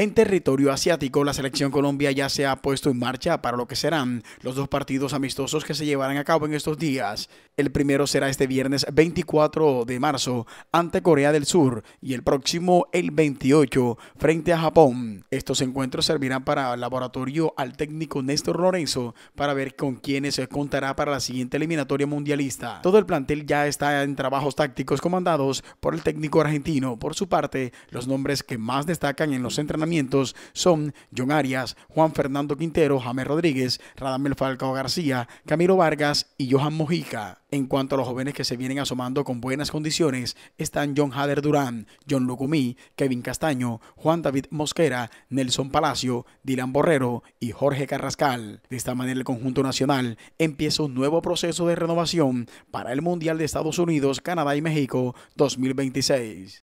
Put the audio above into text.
En territorio asiático, la selección Colombia ya se ha puesto en marcha para lo que serán los dos partidos amistosos que se llevarán a cabo en estos días. El primero será este viernes 24 de marzo ante Corea del Sur y el próximo el 28 frente a Japón. Estos encuentros servirán para laboratorio al técnico Néstor Lorenzo para ver con quiénes se contará para la siguiente eliminatoria mundialista. Todo el plantel ya está en trabajos tácticos comandados por el técnico argentino. Por su parte, los nombres que más destacan en los entrenamientos son John Arias, Juan Fernando Quintero, James Rodríguez, Radamel Falcao García, Camilo Vargas y Johan Mojica. En cuanto a los jóvenes que se vienen asomando con buenas condiciones, están John Hader Durán, John Lucumí, Kevin Castaño, Juan David Mosquera, Nelson Palacio, Dylan Borrero y Jorge Carrascal. De esta manera el conjunto nacional empieza un nuevo proceso de renovación para el Mundial de Estados Unidos, Canadá y México 2026.